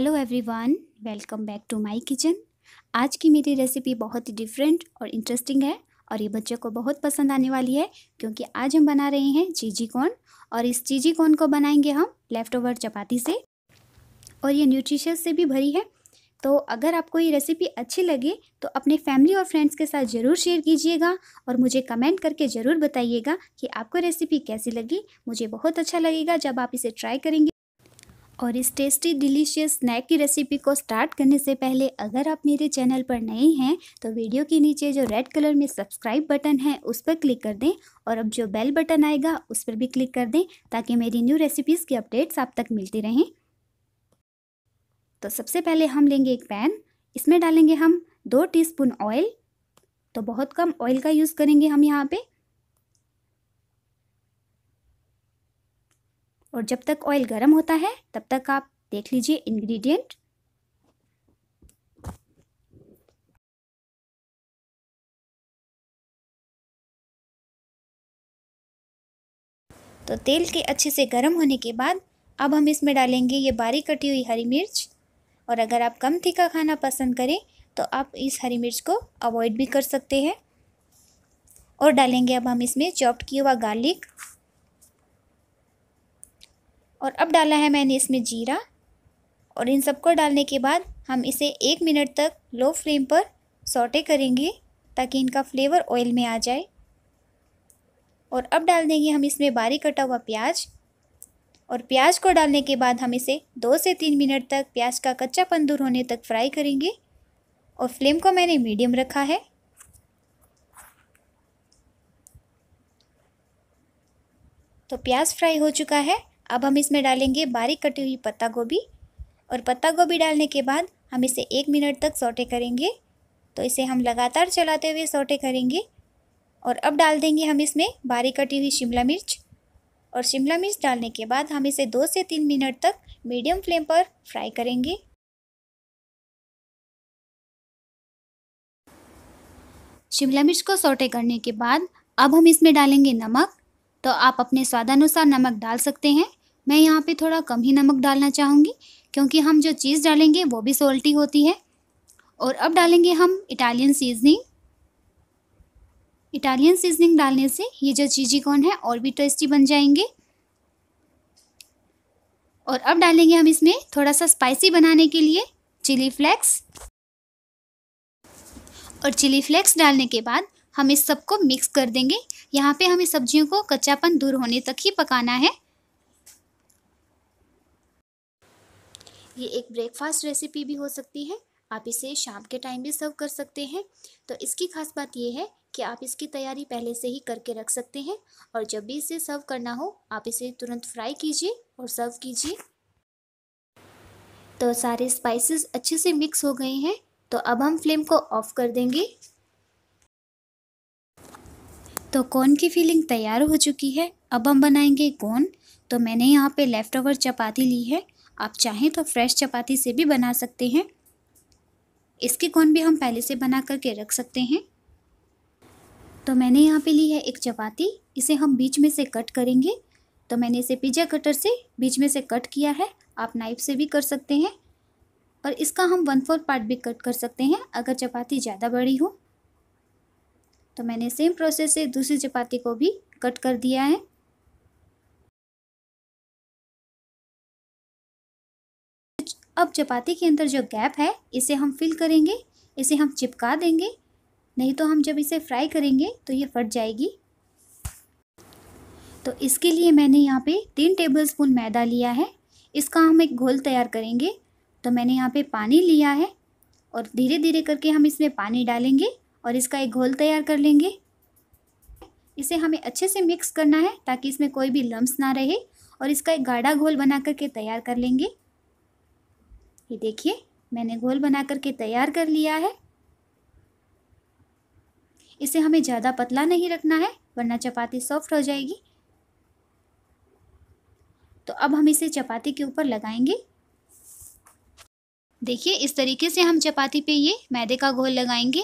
hello everyone welcome back to my kitchen आज की मेरी रेसिपी बहुत ही डिफरेंट और इंटरेस्टिंग है और ये बच्चों को बहुत पसंद आने वाली है क्योंकि आज हम बना रहे हैं चीजी कॉर्न और इस चीजी कॉर्न को बनाएंगे हम लेफ़्ट ओवर चपाती से और ये न्यूट्रिशियस से भी भरी है तो अगर आपको ये रेसिपी अच्छी लगे तो अपने फैमिली और फ्रेंड्स के साथ ज़रूर शेयर कीजिएगा और मुझे कमेंट करके ज़रूर बताइएगा कि आपको रेसिपी कैसी लगी मुझे बहुत अच्छा लगेगा जब आप इसे ट्राई करेंगे और इस टेस्टी डिलीशियस स्नैक की रेसिपी को स्टार्ट करने से पहले अगर आप मेरे चैनल पर नए हैं तो वीडियो के नीचे जो रेड कलर में सब्सक्राइब बटन है उस पर क्लिक कर दें और अब जो बेल बटन आएगा उस पर भी क्लिक कर दें ताकि मेरी न्यू रेसिपीज़ की अपडेट्स आप तक मिलती रहें तो सबसे पहले हम लेंगे एक पैन इसमें डालेंगे हम दो टीस्पून ऑयल तो बहुत कम ऑयल का यूज़ करेंगे हम यहाँ पर और जब तक ऑयल गर्म होता है तब तक आप देख लीजिए इंग्रेडिएंट तो तेल के अच्छे से गर्म होने के बाद अब हम इसमें डालेंगे ये बारीक कटी हुई हरी मिर्च और अगर आप कम तीखा खाना पसंद करें तो आप इस हरी मिर्च को अवॉइड भी कर सकते हैं और डालेंगे अब हम इसमें चॉप्ड किया हुआ गार्लिक और अब डाला है मैंने इसमें जीरा और इन सबको डालने के बाद हम इसे एक मिनट तक लो फ्लेम पर सोटे करेंगे ताकि इनका फ्लेवर ऑयल में आ जाए और अब डाल देंगे हम इसमें बारीक कटा हुआ प्याज और प्याज को डालने के बाद हम इसे दो से तीन मिनट तक प्याज का कच्चा पंदूर होने तक फ्राई करेंगे और फ्लेम को मैंने मीडियम रखा है तो प्याज फ्राई हो चुका है अब हम इसमें डालेंगे बारीक कटी हुई पत्ता गोभी और पत्ता गोभी डालने के बाद हम इसे एक मिनट तक सोटे करेंगे तो इसे हम लगातार चलाते हुए सोटे करेंगे और अब डाल देंगे हम इसमें बारीक कटी हुई शिमला मिर्च और शिमला मिर्च डालने के बाद हम इसे दो से तीन मिनट तक मीडियम फ्लेम पर फ्राई करेंगे शिमला मिर्च को सोटे करने के बाद अब हम इसमें डालेंगे नमक तो आप अपने स्वादानुसार नमक डाल सकते हैं मैं यहाँ पे थोड़ा कम ही नमक डालना चाहूँगी क्योंकि हम जो चीज़ डालेंगे वो भी सोल्टी होती है और अब डालेंगे हम इटालियन सीजनिंग इटालियन सीजनिंग डालने से ये जो चीजी कॉर्न है और भी टेस्टी बन जाएंगे और अब डालेंगे हम इसमें थोड़ा सा स्पाइसी बनाने के लिए चिली फ्लेक्स और चिली फ्लेक्स डालने के बाद हम इस सबको मिक्स कर देंगे यहाँ पे हमें सब्जियों को कच्चापन दूर होने तक ही पकाना है ये एक ब्रेकफास्ट रेसिपी भी हो सकती है आप इसे शाम के टाइम भी सर्व कर सकते हैं तो इसकी खास बात यह है कि आप इसकी तैयारी पहले से ही करके रख सकते हैं और जब भी इसे सर्व करना हो आप इसे तुरंत फ्राई कीजिए और सर्व कीजिए तो सारे स्पाइसेस अच्छे से मिक्स हो गए हैं तो अब हम फ्लेम को ऑफ कर देंगे तो कॉर्न की फिलिंग तैयार हो चुकी है अब हम बनाएंगे कॉर्न तो मैंने यहाँ पे लेफ़्ट ओवर चपाती ली है आप चाहें तो फ्रेश चपाती से भी बना सकते हैं इसके कौन भी हम पहले से बना करके रख सकते हैं तो मैंने यहाँ पे ली है एक चपाती इसे हम बीच में से कट करेंगे तो मैंने इसे पिज्जा कटर से बीच में से कट किया है आप नाइफ से भी कर सकते हैं और इसका हम वन फोर्थ पार्ट भी कट कर सकते हैं अगर चपाती ज़्यादा बड़ी हो तो मैंने सेम प्रोसेस से दूसरी चपाती को भी कट कर दिया है अब चपाती के अंदर जो गैप है इसे हम फिल करेंगे इसे हम चिपका देंगे नहीं तो हम जब इसे फ्राई करेंगे तो ये फट जाएगी तो इसके लिए मैंने यहाँ पे तीन टेबलस्पून मैदा लिया है इसका हम एक घोल तैयार करेंगे तो मैंने यहाँ पे पानी लिया है और धीरे धीरे करके हम इसमें पानी डालेंगे और इसका एक घोल तैयार कर लेंगे इसे हमें अच्छे से मिक्स करना है ताकि इसमें कोई भी लम्स ना रहे और इसका एक गाढ़ा घोल बना करके तैयार कर लेंगे ये देखिए मैंने घोल बना करके तैयार कर लिया है इसे हमें ज़्यादा पतला नहीं रखना है वरना चपाती सॉफ्ट हो जाएगी तो अब हम इसे चपाती के ऊपर लगाएंगे देखिए इस तरीके से हम चपाती पे ये मैदे का घोल लगाएंगे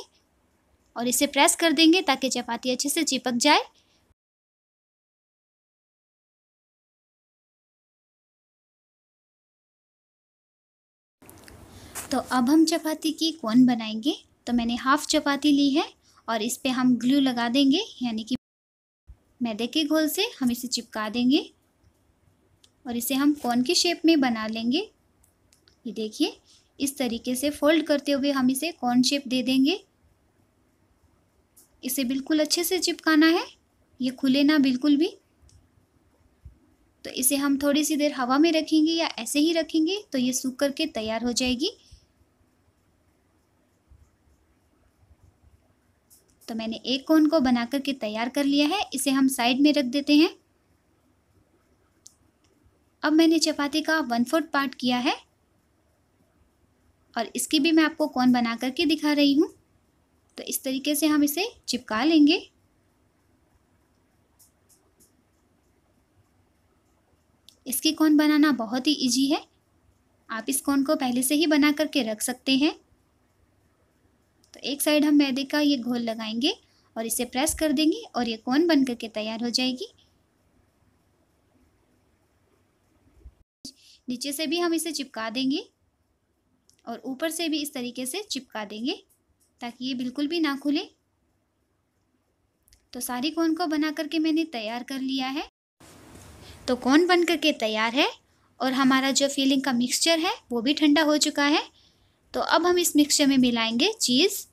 और इसे प्रेस कर देंगे ताकि चपाती अच्छे से चिपक जाए तो अब हम चपाती की कोन बनाएंगे तो मैंने हाफ़ चपाती ली है और इस पर हम ग्लू लगा देंगे यानी कि मैदे के घोल से हम इसे चिपका देंगे और इसे हम कोन के शेप में बना लेंगे ये देखिए इस तरीके से फोल्ड करते हुए हम इसे कोन शेप दे देंगे इसे बिल्कुल अच्छे से चिपकाना है ये खुले ना बिल्कुल भी तो इसे हम थोड़ी सी देर हवा में रखेंगे या ऐसे ही रखेंगे तो ये सूख करके तैयार हो जाएगी तो मैंने एक कोन को बना करके तैयार कर लिया है इसे हम साइड में रख देते हैं अब मैंने चपाती का वन फोर्थ पार्ट किया है और इसकी भी मैं आपको कोन बना करके दिखा रही हूँ तो इस तरीके से हम इसे चिपका लेंगे इसकी कोन बनाना बहुत ही इजी है आप इस कोन को पहले से ही बना करके रख सकते हैं एक साइड हम मैदे का ये घोल लगाएंगे और इसे प्रेस कर देंगे और ये कोन बन करके तैयार हो जाएगी नीचे से भी हम इसे चिपका देंगे और ऊपर से भी इस तरीके से चिपका देंगे ताकि ये बिल्कुल भी ना खुले तो सारी कोन को बना करके मैंने तैयार कर लिया है तो कोन बन करके तैयार है और हमारा जो फीलिंग का मिक्सचर है वो भी ठंडा हो चुका है तो अब हम इस मिक्सचर में मिलाएंगे चीज़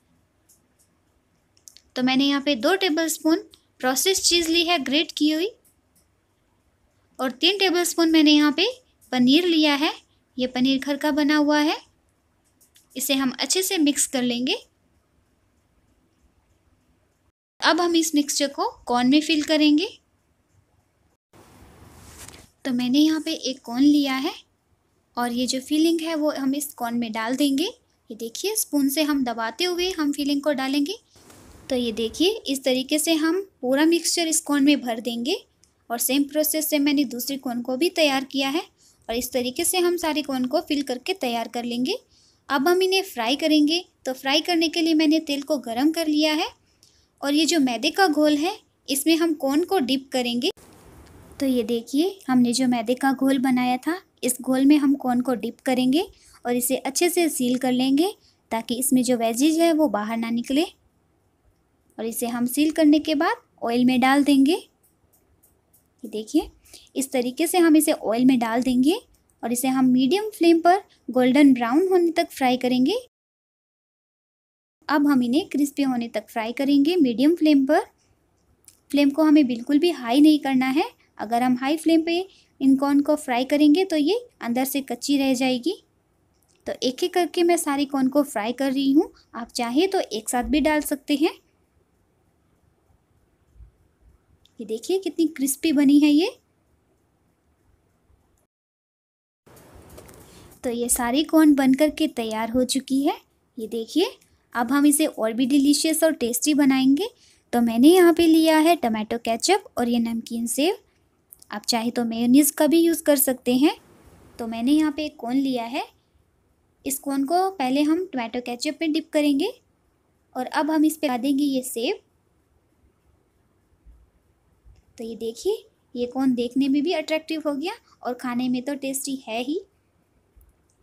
तो मैंने यहाँ पे दो टेबलस्पून प्रोसेस चीज़ ली है ग्रेट की हुई और तीन टेबलस्पून मैंने यहाँ पे पनीर लिया है ये पनीर घर का बना हुआ है इसे हम अच्छे से मिक्स कर लेंगे अब हम इस मिक्सचर को कॉर्न में फिल करेंगे तो मैंने यहाँ पे एक कॉर्न लिया है और ये जो फीलिंग है वो हम इस कॉर्न में डाल देंगे ये देखिए स्पून से हम दबाते हुए हम फीलिंग को डालेंगे तो ये देखिए इस तरीके से हम पूरा मिक्सचर इस कोन में भर देंगे और सेम प्रोसेस से मैंने दूसरे कोन को भी तैयार किया है और इस तरीके से हम सारे कोन को फिल करके तैयार कर लेंगे अब हम इन्हें फ्राई करेंगे तो फ्राई करने के लिए मैंने तेल को गर्म कर लिया है और ये जो मैदे का घोल है इसमें हम कोन को डिप करेंगे तो ये देखिए हमने जो मैदे का घोल बनाया था इस घोल में हम कोन को डिप करेंगे और इसे अच्छे से सील कर लेंगे ताकि इसमें जो वेजेज है वो बाहर ना निकले और इसे हम सील करने के बाद ऑयल में डाल देंगे ये देखिए इस तरीके से हम इसे ऑयल में डाल देंगे और इसे हम मीडियम फ्लेम पर गोल्डन ब्राउन होने तक फ्राई करेंगे अब हम इन्हें क्रिस्पी होने तक फ्राई करेंगे मीडियम फ्लेम पर फ्लेम को हमें बिल्कुल भी हाई नहीं करना है अगर हम हाई फ्लेम पे इन कॉर्न को फ्राई करेंगे तो ये अंदर से कच्ची रह जाएगी तो एक एक करके मैं सारी कॉर्न को फ्राई कर रही हूँ आप चाहें तो एक साथ भी डाल सकते हैं ये देखिए कितनी क्रिस्पी बनी है ये तो ये सारे कॉर्न बन कर के तैयार हो चुकी है ये देखिए अब हम इसे और भी डिलीशियस और टेस्टी बनाएंगे तो मैंने यहाँ पे लिया है टमाटो केचप और ये नमकीन सेव आप चाहे तो मेयोनीज का भी यूज़ कर सकते हैं तो मैंने यहाँ पे एक कॉर्न लिया है इस कॉर्न को पहले हम टमाटो केचप में डिप करेंगे और अब हम इस पर देंगे ये सेव तो ये देखिए ये कौन देखने में भी अट्रैक्टिव हो गया और खाने में तो टेस्टी है ही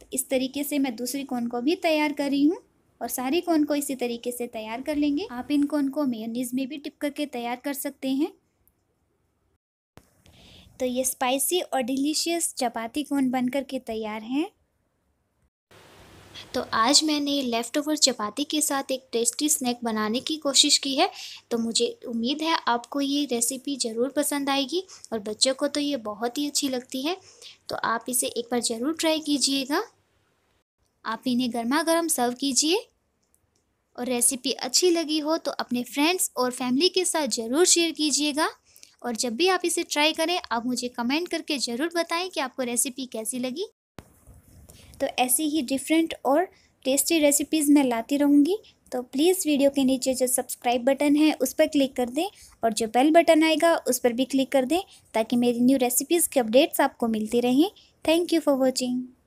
तो इस तरीके से मैं दूसरी कौन को भी तैयार कर रही हूँ और सारी कौन को इसी तरीके से तैयार कर लेंगे आप इन कौन को मेयोनीज में भी टिप करके तैयार कर सकते हैं तो ये स्पाइसी और डिलीशियस चपाती कौन बन करके तैयार हैं तो आज मैंने लेफ़्ट ओवर चपाती के साथ एक टेस्टी स्नैक बनाने की कोशिश की है तो मुझे उम्मीद है आपको ये रेसिपी ज़रूर पसंद आएगी और बच्चों को तो ये बहुत ही अच्छी लगती है तो आप इसे एक बार ज़रूर ट्राई कीजिएगा आप इन्हें गर्मा गर्म सर्व कीजिए और रेसिपी अच्छी लगी हो तो अपने फ्रेंड्स और फैमिली के साथ ज़रूर शेयर कीजिएगा और जब भी आप इसे ट्राई करें आप मुझे कमेंट करके ज़रूर बताएं कि आपको रेसिपी कैसी लगी तो ऐसी ही डिफरेंट और टेस्टी रेसिपीज़ मैं लाती रहूँगी तो प्लीज़ वीडियो के नीचे जो सब्सक्राइब बटन है उस पर क्लिक कर दें और जो बेल बटन आएगा उस पर भी क्लिक कर दें ताकि मेरी न्यू रेसिपीज़ के अपडेट्स आपको मिलती रहें थैंक यू फॉर वॉचिंग